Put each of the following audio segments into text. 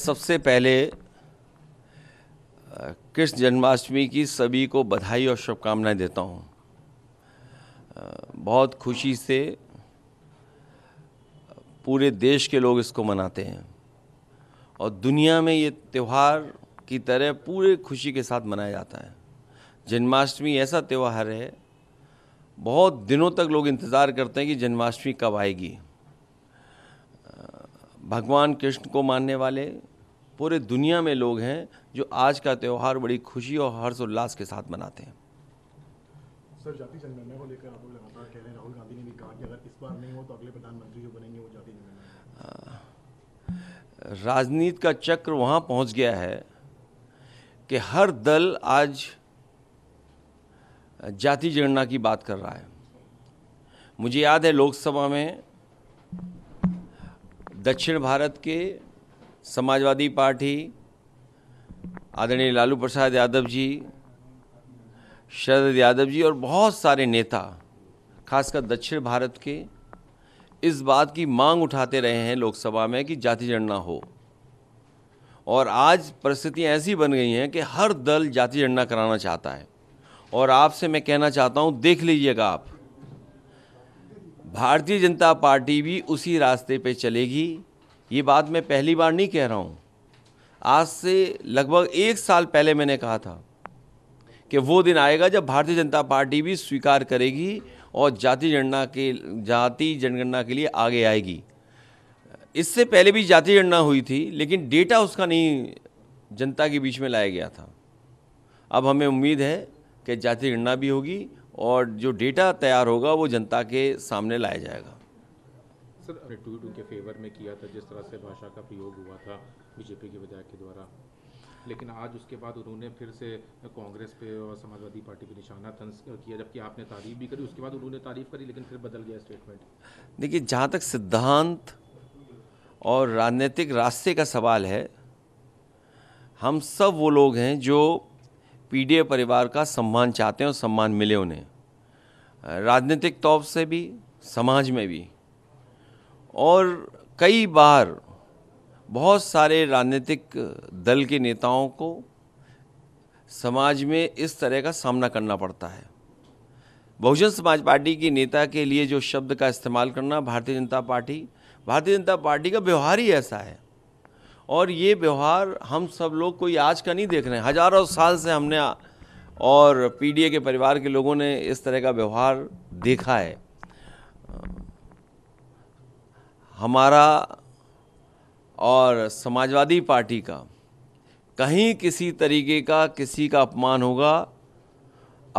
सबसे पहले कृष्ण जन्माष्टमी की सभी को बधाई और शुभकामनाएं देता हूँ बहुत खुशी से पूरे देश के लोग इसको मनाते हैं और दुनिया में ये त्यौहार की तरह पूरे खुशी के साथ मनाया जाता है जन्माष्टमी ऐसा त्यौहार है बहुत दिनों तक लोग इंतज़ार करते हैं कि जन्माष्टमी कब आएगी भगवान कृष्ण को मानने वाले पूरे दुनिया में लोग हैं जो आज का त्यौहार बड़ी खुशी और हर्षोल्लास के साथ मनाते हैं सर जाति जनगणना को लेकर आप लगातार कह रहे हैं राहुल गांधी ने भी कहा कि अगर इस बार नहीं हो तो अगले प्रधानमंत्री जो बनेंगे वो जाति जनगणना राजनीति का चक्र वहाँ पहुँच गया है कि हर दल आज जाति जनगणना की बात कर रहा है मुझे याद है लोकसभा में दक्षिण भारत के समाजवादी पार्टी आदरणीय लालू प्रसाद यादव जी शरद यादव जी और बहुत सारे नेता खासकर दक्षिण भारत के इस बात की मांग उठाते रहे हैं लोकसभा में कि जाति जनना हो और आज परिस्थितियां ऐसी बन गई हैं कि हर दल जाति जनना कराना चाहता है और आपसे मैं कहना चाहता हूं देख लीजिएगा आप भारतीय जनता पार्टी भी उसी रास्ते पे चलेगी ये बात मैं पहली बार नहीं कह रहा हूँ आज से लगभग एक साल पहले मैंने कहा था कि वो दिन आएगा जब भारतीय जनता पार्टी भी स्वीकार करेगी और जाति जनगणना के जाति जनगणना के लिए आगे आएगी इससे पहले भी जाति जनगणना हुई थी लेकिन डेटा उसका नहीं जनता के बीच में लाया गया था अब हमें उम्मीद है कि जाति जनगणना भी होगी और जो डेटा तैयार होगा वो जनता के सामने लाया जाएगा सर टू टू के फेवर में किया था जिस तरह से भाषा का प्रयोग हुआ था बीजेपी के विधायक के द्वारा लेकिन आज उसके बाद उन्होंने फिर से कांग्रेस पे और समाजवादी पार्टी पे निशाना तंज किया जबकि आपने तारीफ भी करी उसके बाद उन्होंने तारीफ करी लेकिन फिर बदल गया स्टेटमेंट देखिए जहाँ तक सिद्धांत और राजनीतिक रास्ते का सवाल है हम सब वो लोग हैं जो पीडीए परिवार का सम्मान चाहते हैं और सम्मान मिले उन्हें राजनीतिक तौर से भी समाज में भी और कई बार बहुत सारे राजनीतिक दल के नेताओं को समाज में इस तरह का सामना करना पड़ता है बहुजन समाज पार्टी के नेता के लिए जो शब्द का इस्तेमाल करना भारतीय जनता पार्टी भारतीय जनता पार्टी का व्यवहार ही ऐसा है और ये व्यवहार हम सब लोग कोई आज का नहीं देख रहे हैं हजारों साल से हमने और पीडीए के परिवार के लोगों ने इस तरह का व्यवहार देखा है हमारा और समाजवादी पार्टी का कहीं किसी तरीके का किसी का अपमान होगा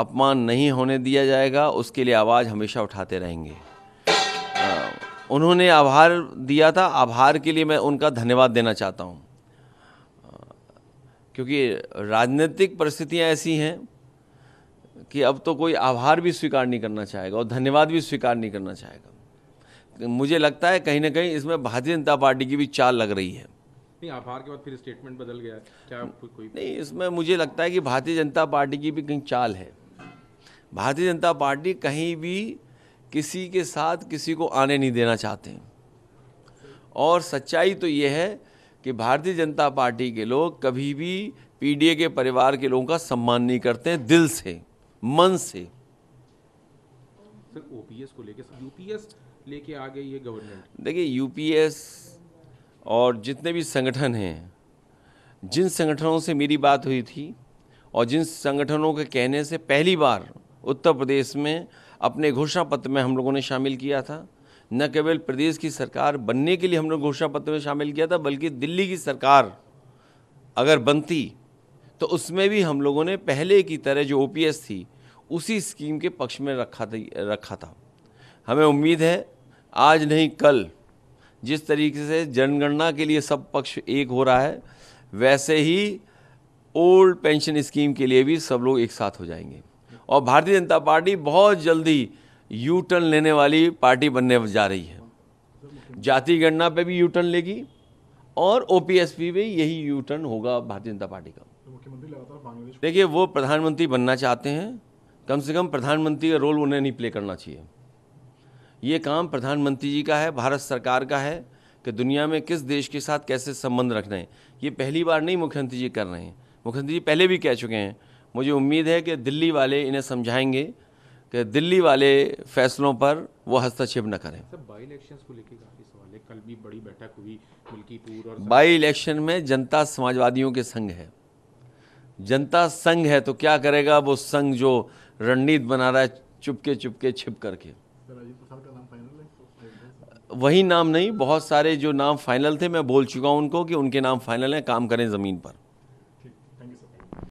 अपमान नहीं होने दिया जाएगा उसके लिए आवाज़ हमेशा उठाते रहेंगे उन्होंने आभार दिया था आभार के लिए मैं उनका धन्यवाद देना चाहता हूँ क्योंकि राजनीतिक परिस्थितियाँ ऐसी हैं कि अब तो कोई आभार भी स्वीकार नहीं करना चाहेगा और धन्यवाद भी स्वीकार नहीं करना चाहेगा मुझे लगता है कहीं ना कहीं इसमें भारतीय जनता पार्टी की भी चाल लग रही है नहीं आभार के बाद फिर स्टेटमेंट बदल गया क्या कोई नहीं इसमें मुझे लगता है कि भारतीय जनता पार्टी की भी कहीं चाल है भारतीय जनता पार्टी कहीं भी किसी के साथ किसी को आने नहीं देना चाहते और सच्चाई तो ये है कि भारतीय जनता पार्टी के लोग कभी भी पीडीए के परिवार के लोगों का सम्मान नहीं करते दिल से मन से सर ओपीएस को लेकर यूपीएस लेके आ गई है गवर्नमेंट देखिए यूपीएस और जितने भी संगठन हैं जिन संगठनों से मेरी बात हुई थी और जिन संगठनों के कहने से पहली बार उत्तर प्रदेश में अपने घोषणा पत्र में हम लोगों ने शामिल किया था न केवल प्रदेश की सरकार बनने के लिए हम लोग घोषणा पत्र में शामिल किया था बल्कि दिल्ली की सरकार अगर बनती तो उसमें भी हम लोगों ने पहले की तरह जो ओ थी उसी स्कीम के पक्ष में रखा था रखा था हमें उम्मीद है आज नहीं कल जिस तरीके से जनगणना के लिए सब पक्ष एक हो रहा है वैसे ही ओल्ड पेंशन स्कीम के लिए भी सब लोग एक साथ हो जाएंगे और भारतीय जनता पार्टी बहुत जल्दी यू टर्न लेने वाली पार्टी बनने जा रही है जाति गणना पे भी यू टर्न लेगी और ओ पी एस भी यही यू टर्न होगा भारतीय जनता पार्टी का देखिए वो प्रधानमंत्री बनना चाहते हैं कम से कम प्रधानमंत्री का रोल उन्हें नहीं प्ले करना चाहिए ये काम प्रधानमंत्री जी का है भारत सरकार का है कि दुनिया में किस देश के साथ कैसे संबंध रखने हैं ये पहली बार नहीं मुख्यमंत्री जी कर रहे हैं मुख्यमंत्री जी पहले भी कह चुके हैं मुझे उम्मीद है कि दिल्ली वाले इन्हें समझाएंगे कि दिल्ली वाले फैसलों पर वो हस्तक्षेप न करें बाई इलेक्शन को लेकर काफ़ी सवाल है कल भी बड़ी बैठक हुई मिल्कीपुर और बाई इलेक्शन में जनता समाजवादियों के संघ है जनता संघ है तो क्या करेगा वो संघ जो रणनीति बना रहा है चुपके चुपके छिप करके तो वही नाम नहीं बहुत सारे जो नाम फाइनल थे मैं बोल चुका हूँ उनको कि उनके नाम फाइनल हैं काम करें ज़मीन पर